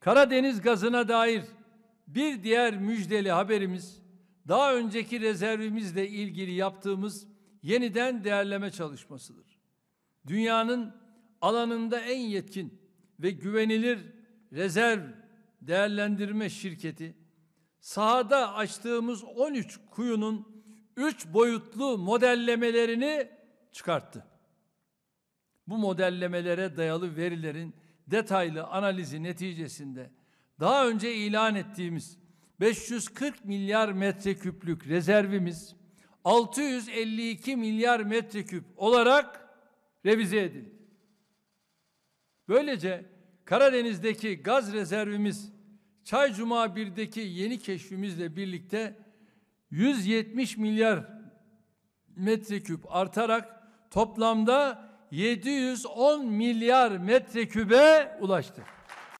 Karadeniz gazına dair bir diğer müjdeli haberimiz daha önceki rezervimizle ilgili yaptığımız yeniden değerleme çalışmasıdır. Dünyanın alanında en yetkin ve güvenilir rezerv değerlendirme şirketi sahada açtığımız 13 kuyunun 3 boyutlu modellemelerini çıkarttı. Bu modellemelere dayalı verilerin detaylı analizi neticesinde daha önce ilan ettiğimiz 540 milyar metreküplük rezervimiz 652 milyar metreküp olarak revize edildi. Böylece Karadeniz'deki gaz rezervimiz Çaycuma Cuma 1'deki yeni keşfimizle birlikte 170 milyar metreküp artarak toplamda 710 milyar metrekübe ulaştı.